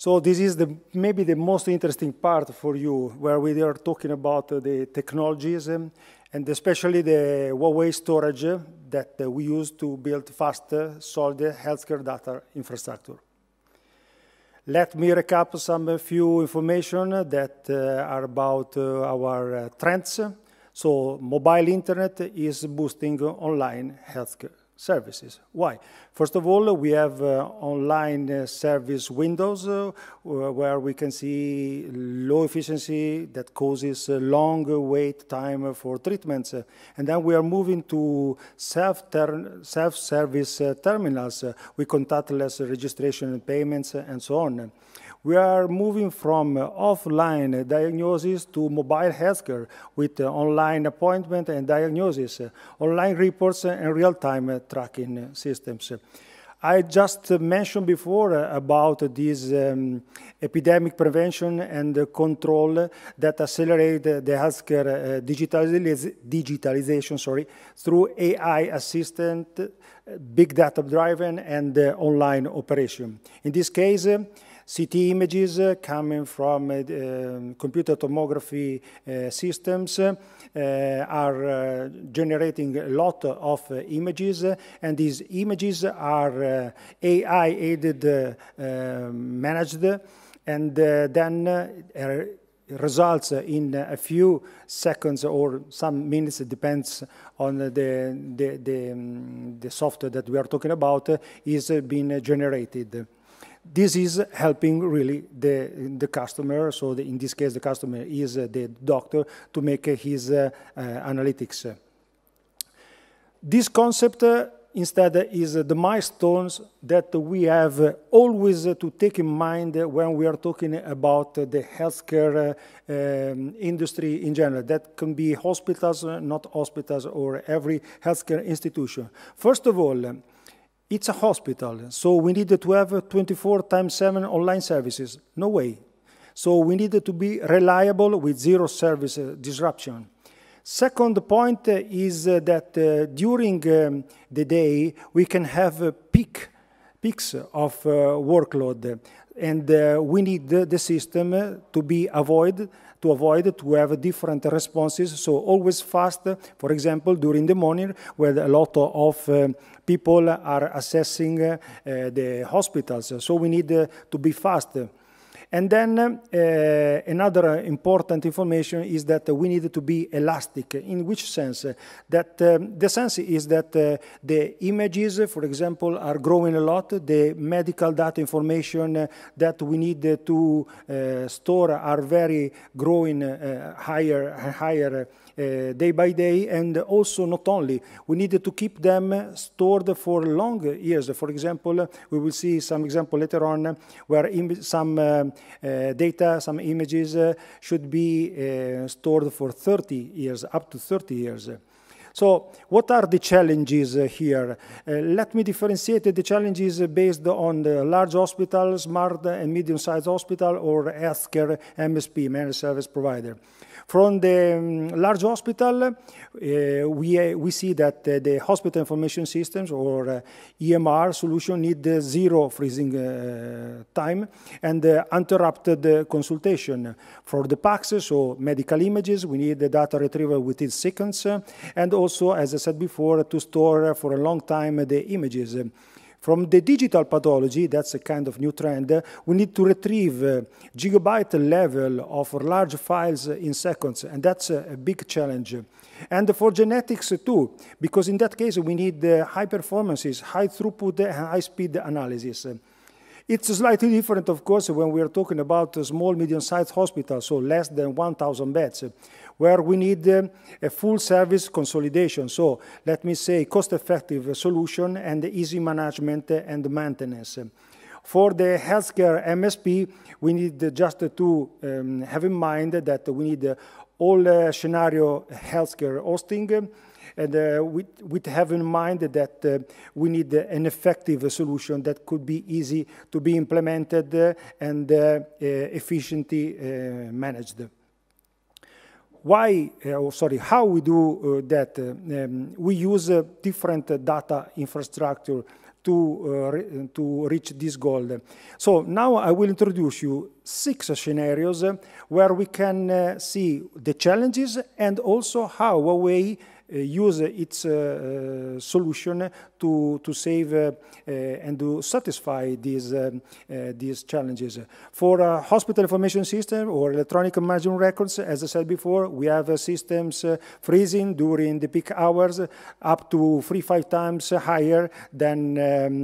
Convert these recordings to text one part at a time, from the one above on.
So this is the, maybe the most interesting part for you, where we are talking about uh, the technologies and, especially the Huawei storage uh, that uh, we use to build faster, solid healthcare data infrastructure. Let me recap some few information that are about our trends. So mobile internet is boosting online healthcare services. Why? First of all, we have uh, online uh, service windows uh, where we can see low efficiency that causes a long wait time for treatments. And then we are moving to self-service uh, terminals with contactless registration and payments and so on. We are moving from uh, offline diagnosis to mobile healthcare with uh, online appointment and diagnosis, uh, online reports and real-time tracking systems. I just mentioned before about this um, epidemic prevention and control that accelerate the healthcare digitaliz digitalization sorry, through AI assistant, big data driven, and online operation. In this case, CT images uh, coming from uh, um, computer tomography uh, systems are generating a lot of images, and these images are AI-aided um, managed, and then results in a few seconds or some minutes, it depends on the, the, the, um, the software that we are talking about, is being generated this is helping really the, the customer, so the, in this case the customer is uh, the doctor, to make uh, his uh, analytics. This concept instead is the milestones that we have always to take in mind when we are talking about the healthcare um, industry in general. That can be hospitals, not hospitals, or every healthcare institution. First of all, it's a hospital, so we needed to have 24 times 7 online services. No way. So we needed to be reliable with zero service uh, disruption. Second point is uh, that uh, during um, the day we can have peak peaks of workload and we need the system to be avoided to avoid to have different responses. So always fast, for example, during the morning, where a lot of um, people are assessing uh, the hospitals. So we need uh, to be fast. And then uh, uh another uh, important information is that we need to be elastic. In which sense? Uh, that um, the sense is that uh, the images, for example, are growing a lot. The medical data information that we need to uh, store are very growing higher and higher day by day. And also, not only, we need to keep them stored for long years. For example, we will see some example later on where some uh, data, some images uh, should be uh, stored for 30 years, up to 30 years. So what are the challenges here? Uh, let me differentiate the challenges based on the large hospital, smart and medium-sized hospital, or healthcare MSP, managed service provider. From the um, large hospital, uh, we, uh, we see that uh, the hospital information systems or uh, EMR solution need zero freezing time and interrupted consultation. For the PACS, so medical images, we need the data retrieval within seconds and also, as I said before, to store for a long time the images. From the digital pathology, that's a kind of new trend, we need to retrieve uh, gigabyte level of large files in seconds, and that's a big challenge. And for genetics too, because in that case we need uh, high performances, high throughput, and uh, high speed analysis. It's slightly different, of course, when we are talking about small, medium-sized hospitals, so less than 1,000 beds where we need um, a full service consolidation. So let me say cost-effective solution and easy management and maintenance. For the healthcare MSP, we need just to um, have in mind that we need all uh, scenario healthcare hosting, and uh, we, have in mind that uh, we need an effective solution that could be easy to be implemented uh, and uh, efficiently managed. Why, uh, oh, sorry, how we do uh, that? Uh, um, we use different data infrastructure to, re to reach this goal. So now I will introduce you six scenarios where we can see the challenges and also how Huawei uh, use its uh, uh, solution to, to save and to satisfy these, um, these challenges. For hospital information system or electronic margin records, as I said before, we have systems freezing during the peak hours up to three, five times higher than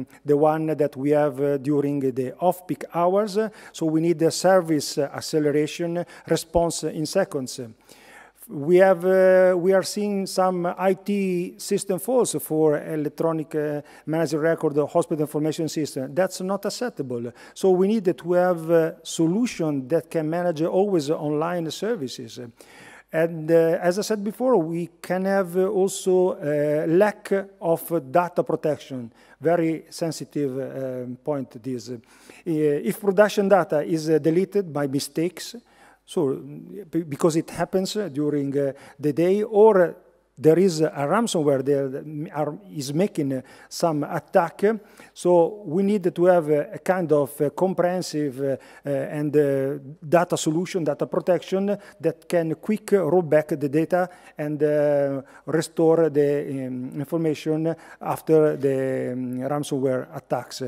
um, the one that we have during the off-peak hours. So we need a service acceleration response in seconds. We, have, uh, we are seeing some IT system faults for electronic uh, record or uh, hospital information system. That's not acceptable. So we need to have a solution that can manage always online services. And uh, as I said before, we can have also a uh, lack of data protection, very sensitive uh, point this. if production data is deleted by mistakes, so because it happens uh, during uh, the day or there is a ransomware that is making uh, some attack. So we need to have a, kind of comprehensive and data solution, data protection that can quick roll back the data and restore the um, information after the um, ransomware attacks.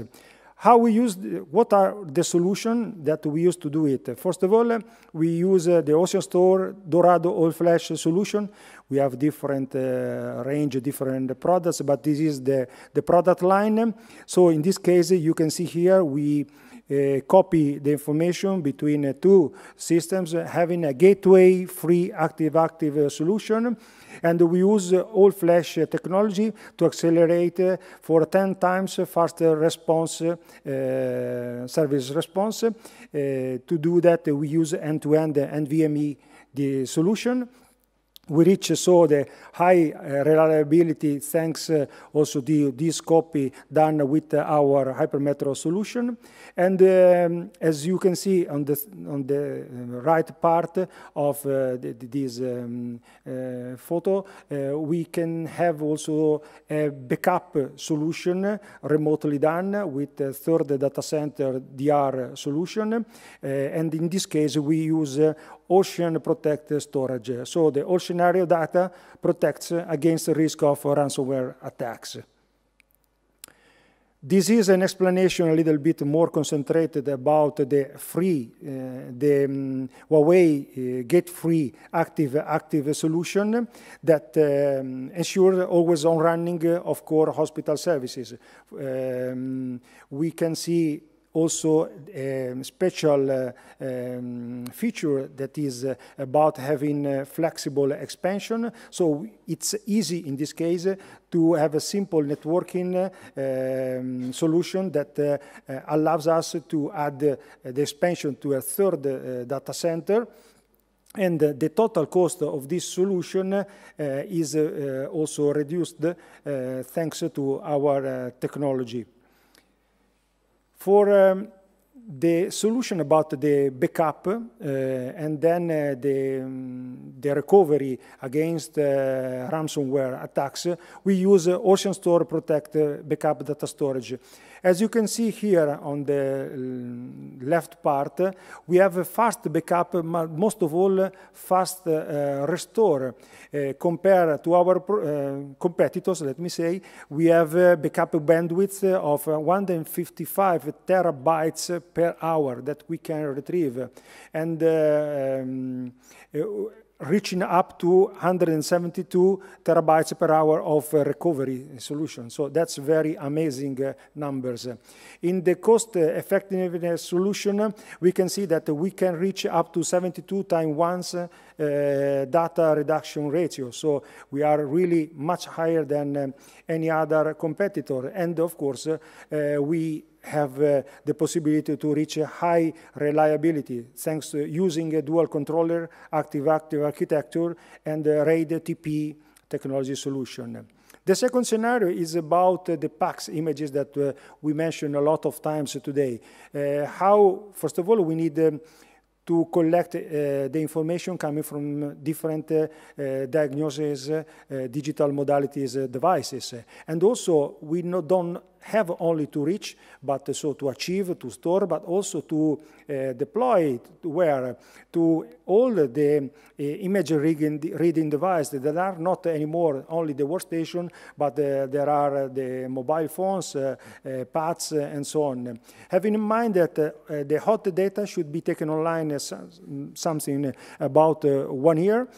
How we use, what are the solution that we use to do it? First of all, uh, we use uh, the Ocean Store Dorado all-flash solution. We have different uh, range, different products, but this is the, the product line. So in this case, you can see here, we copy the information between two systems, having a gateway free active-active uh, solution. And we use uh, all-flash uh, technology to accelerate for 10 times faster response, service response. to do that, we use end-to-end NVMe the solution we reach uh, so the high uh, reliability thanks uh, also to this copy done with our hypermetro solution. And um, as you can see on the, on the right part of uh, the, this um, uh, photo, uh, we can have also a backup solution remotely done with a third data center DR solution. and in this case, we use ocean protected storage. So the all scenario data protects against the risk of ransomware attacks. This is an explanation a little bit more concentrated about the free, uh, the um, Huawei uh, Free Active Active solution that um, ensures always on running uh, of core hospital services. Um, we can see also a um, special uh, um, feature that is uh, about having uh, flexible expansion. So it's easy in this case to have a simple networking um, solution that uh, allows us to add uh, the expansion to a third uh, data center. And the total cost of this solution uh, is uh, also reduced thanks to our technology for um, the solution about the backup uh, and then uh, the, um, the recovery against uh, ransomware attacks, we use uh, OceanStore Protect uh, backup data storage. As you can see here on the mm, left part, we have a fast backup, most of all fast uh, restore. Uh, compared to our uh, competitors, let me say, we have backup bandwidth of 155 terabytes per hour that we can retrieve. And um, reaching up to 172 terabytes per hour of uh, recovery solution. So that's very amazing uh, numbers. In the cost uh, effectiveness solution, we can see that we can reach up to 72 times uh, data reduction ratio. So we are really much higher than uh, any other competitor. And of course, uh, we have uh, the possibility to reach a high reliability thanks to using a dual controller, active-active architecture, and the RAID TP technology solution. The second scenario is about uh, the PAX images that uh, we mentioned a lot of times today. Uh, how, first of all, we need um, to collect uh, the information coming from different uh, uh, uh digital modalities, uh, devices. And also, we no, don't have only to reach, but so to achieve, to store, but also to uh, deploy, to where, to all the uh, image reading, devices that are not anymore only the workstation, but uh, there are the mobile phones, pads, and so on. Having in mind that the hot data should be taken online as something about one year,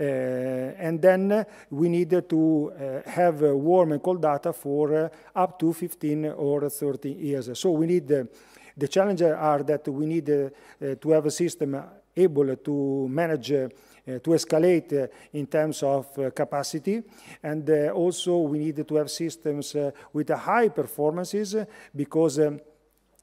uh, and then we need to uh, have uh, warm and cold data for up to 15 or 30 years. So we need the challenges are that we need to have a system able to manage to escalate uh, in terms of uh, capacity. And uh, also we need to have systems with high performances because um,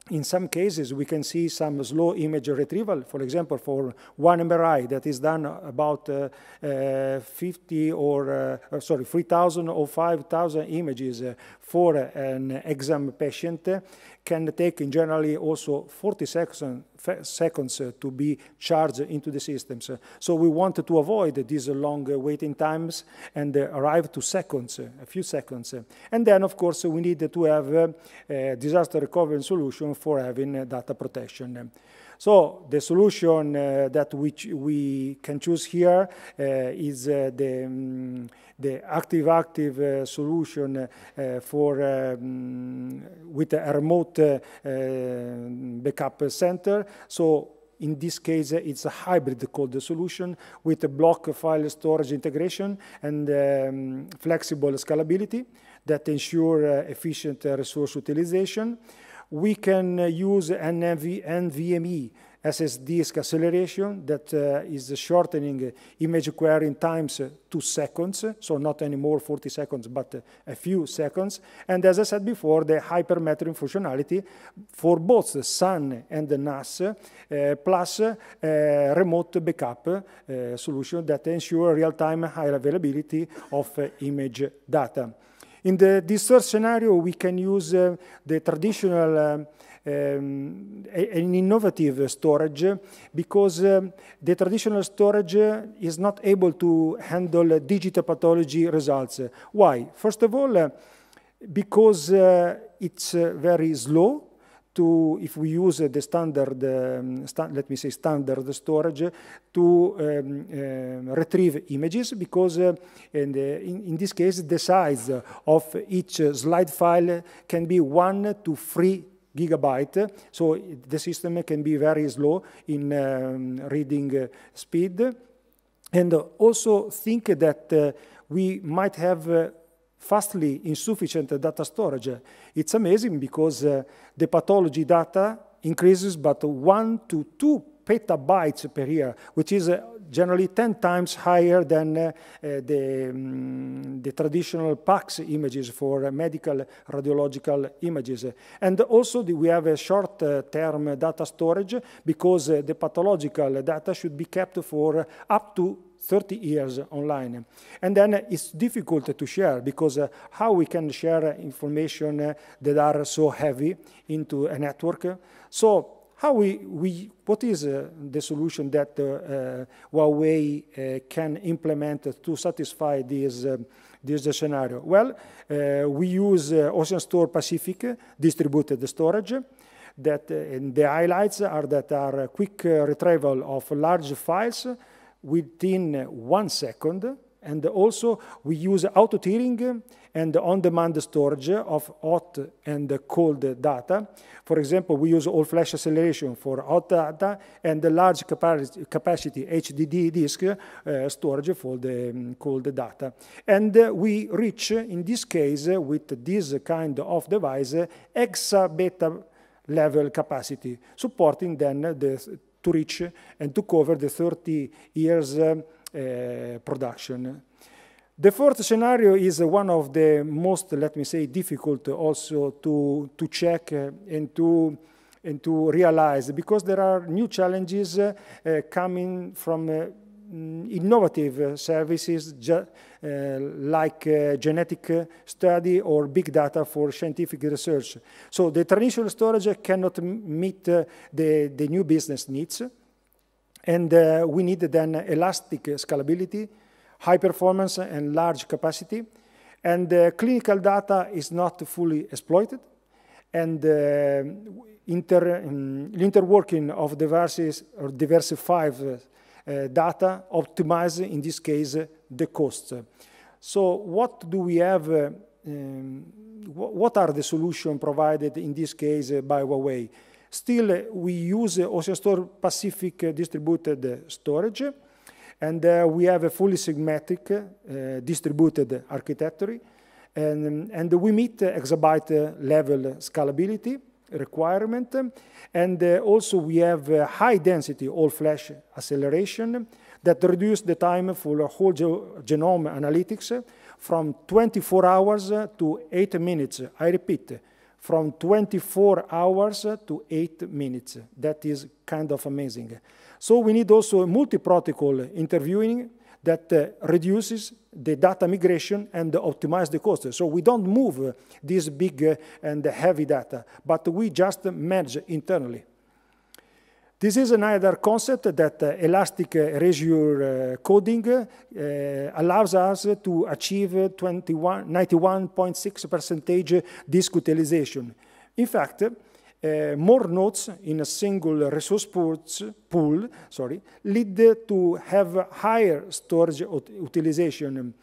in some cases, we can see some slow image retrieval. For example, for one MRI that is done about uh, uh, 50 or, uh, uh sorry, 3,000 or 5,000 images uh, for an exam patient uh, can take in generally also 40 seconds seconds uh, to be charged into the systems. So we wanted to avoid these long waiting times and uh, arrive to seconds, uh, a few seconds. And then, of course, we need to have a disaster recovery solution for having data protection. So the solution uh, that which we can choose here uh, is uh, the, um, the active-active solution for um, with a remote backup center. So in this case, it's a hybrid code solution with a block file storage integration and um, flexible scalability that ensure uh, efficient resource utilization. We can uh, use an NV NVMe SSD's acceleration that uh, is shortening uh, image querying times uh, to seconds, so not anymore 40 seconds, but a few seconds. And as I said before, the hypermetering functionality for both the Sun and the NAS, uh, plus remote backup solution that ensure real-time high availability of image data. In the, this third scenario, we can use uh, the traditional um, um, an innovative storage because um, the traditional storage is not able to handle digital pathology results. Why? First of all, uh, because uh, it's uh, very slow to, if we use the standard, um, sta let me say standard storage, to um, um retrieve images because in, uh, uh, in, in, this case the size of each slide file can be one to three gigabyte, so the system can be very slow in um, reading uh, speed. And also think that we might have fastly insufficient data storage. It's amazing because uh, the pathology data increases but one to two petabytes per year, which is uh, generally 10 times higher than uh, the, um, the, traditional PAX images for medical radiological images. And also the, we have a short-term uh, data storage because uh, the pathological data should be kept for up to 30 years online. And then it's difficult to share because uh, how we can share information uh, that are so heavy into a network. So how we, we what is uh, the solution that uh, uh, Huawei uh, can implement to satisfy this, um, this scenario? Well, we use Ocean Store Pacific distributed storage that the highlights are that are quick retrieval of large files within uh, one second, and also we use auto-tiering and on-demand storage of hot and cold data. For example, we use all-flash acceleration for hot data and the large capacity HDD disk uh, storage for the um, cold data. And uh, we reach, in this case, uh, with this kind of device, uh, beta level capacity, supporting then the to reach and to cover the 30 years uh, production. The fourth scenario is one of the most, let me say, difficult also to, to check uh, and to and to realize because there are new challenges uh, coming from uh, Mm, innovative services uh, like uh, genetic study or big data for scientific research. So the traditional storage cannot meet uh, the, the new business needs. And we need then elastic scalability, high performance and large capacity. And uh, clinical data is not fully exploited. And uh, inter, um, interworking of diverse or diversified uh, data, optimize, in this case, the costs. So what do we have, uh, um, what are the solutions provided in this case by Huawei? Still, uh, we use OceanStore Pacific distributed storage, and we have a fully symmetric distributed architecture, and, and we meet exabyte level scalability, requirement. And uh, also we have uh, high density all-flash acceleration that reduce the time for whole genome analytics from 24 hours to 8 minutes. I repeat, from 24 hours to 8 minutes. That is kind of amazing. So we need also multi-protocol interviewing that uh, reduces the data migration and optimize the cost. So we don't move uh, this big uh, and heavy data, but we just manage internally. This is another concept that uh, elastic uh, erasure uh, coding allows us to achieve 91.6 percentage disk utilization. In fact, uh, more nodes in a single resource pool sorry, lead to have higher storage utilization.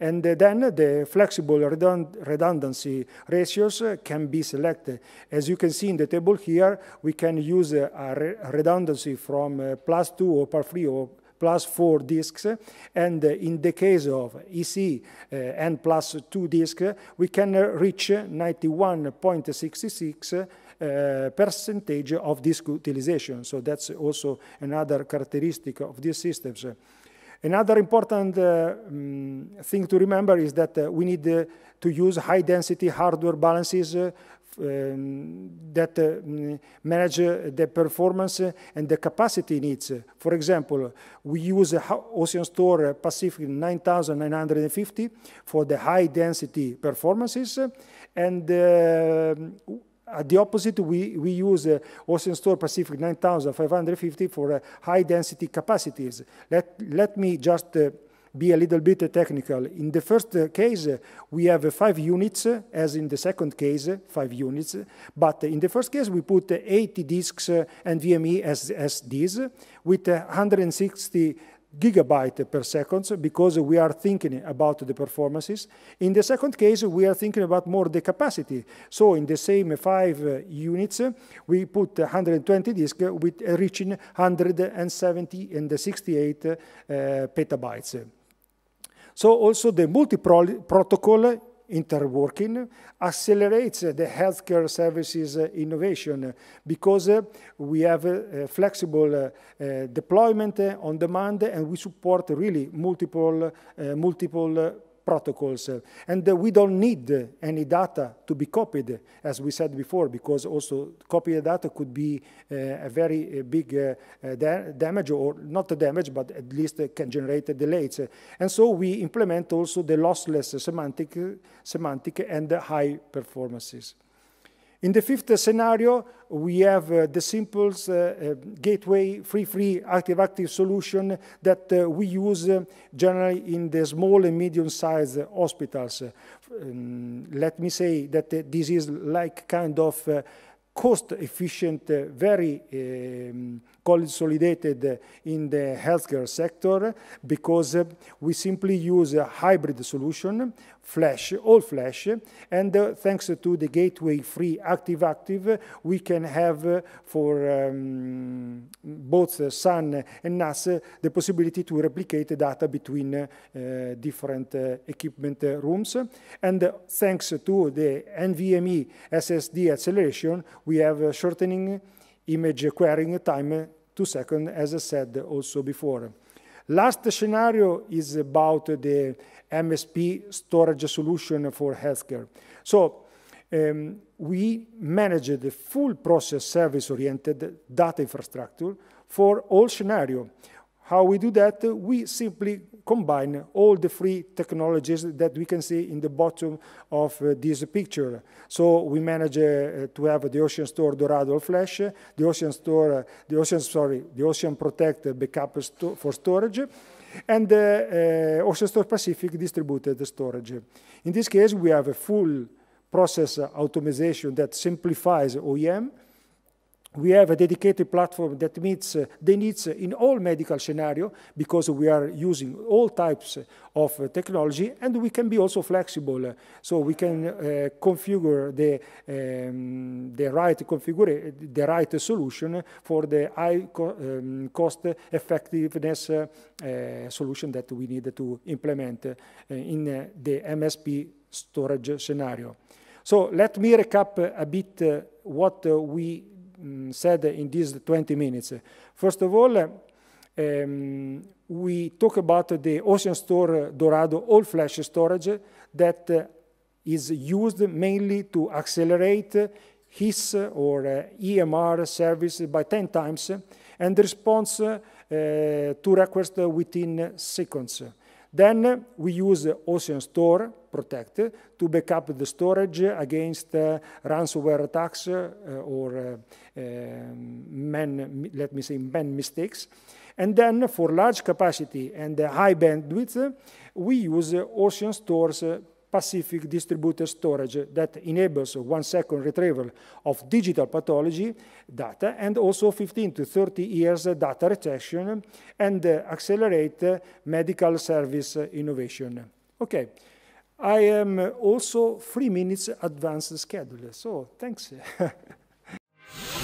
And then the flexible redund redundancy ratios can be selected. As you can see in the table here, we can use a re redundancy from uh, plus 2 or plus 3 or plus four disks. And in the case of EC uh, and plus two disks, we can reach 91.66 uh, percentage of disk utilization. So that's also another characteristic of these systems. Another important uh, um, thing to remember is that uh, we need uh, to use high density hardware balances uh, um, that uh, mm, manage the performance and the capacity needs. For example, we use Ocean Store Pacific 9950 for the high density performances and at uh, the opposite, we, we use uh, Ocean Store Pacific 9550 for uh, high density capacities. Let, let me just uh, be a little bit uh, technical. In the first uh, case, we have five units, as in the second case, five units. But in the first case, we put 80 disks and VME as, as with 160 gigabyte per second because we are thinking about the performances. In the second case, we are thinking about more the capacity. So in the same five uh, units, we put 120 disks with reaching 170 and 68 uh, petabytes. So also the multi-protocol interworking accelerates the healthcare services uh, innovation because uh, we have uh, flexible deployment on demand and we support really multiple, multiple protocols. Uh, and uh, we don't need uh, any data to be copied, as we said before, because also copying data could be a very big damage, or not a damage, but at least can generate delays. And so we implement also the lossless semantic, semantic and high performances. In the fifth scenario, we have uh, the simple uh, uh gateway free-free active-active solution that uh, we use uh, generally in the small and medium-sized hospitals. Uh, um, let me say that this is like kind of cost-efficient, very um, consolidated in the healthcare sector because uh, we simply use a hybrid solution, flash, all flash, and uh, thanks to the gateway free active active, we can have uh, for um, both Sun and NAS the possibility to replicate data between uh, different equipment rooms. And thanks to the NVMe SSD acceleration, we have shortening image querying time two seconds, as I said also before. Last scenario is about the MSP storage solution for healthcare. So um, we manage the full process service-oriented data infrastructure for all scenario. How we do that? We simply combine all the three technologies that we can see in the bottom of uh, this picture. So we manage uh, to have the Ocean Store Dorado Flash, the Ocean Store, uh, the Ocean sorry, the Ocean Protect backup sto for storage, and the uh, uh, Ocean Store Pacific distributed storage. In this case, we have a full process automation that simplifies OEM we have a dedicated platform that meets uh, the needs uh, in all medical scenario because we are using all types uh, of uh, technology and we can be also flexible. So we can uh, configure the, um, the, right configure uh, the right solution for the high co um, cost effectiveness solution that we need to implement in the MSP storage scenario. So let me recap a bit what we Mm, said in these 20 minutes. First of all, um, we talk about the Ocean Store uh, Dorado all-flash storage that uh, is used mainly to accelerate uh, HIS uh, or uh, EMR service by 10 times and response uh, to requests within seconds. Then we use Ocean Store protect, to back up the storage against uh, ransomware attacks uh, or uh, um, man, let me say, man mistakes. And then for large capacity and high bandwidth, we use Ocean Store's Pacific distributed storage that enables one second retrieval of digital pathology data and also 15 to 30 years data retention and accelerate medical service innovation. Okay. I am also three minutes advanced schedule, so thanks.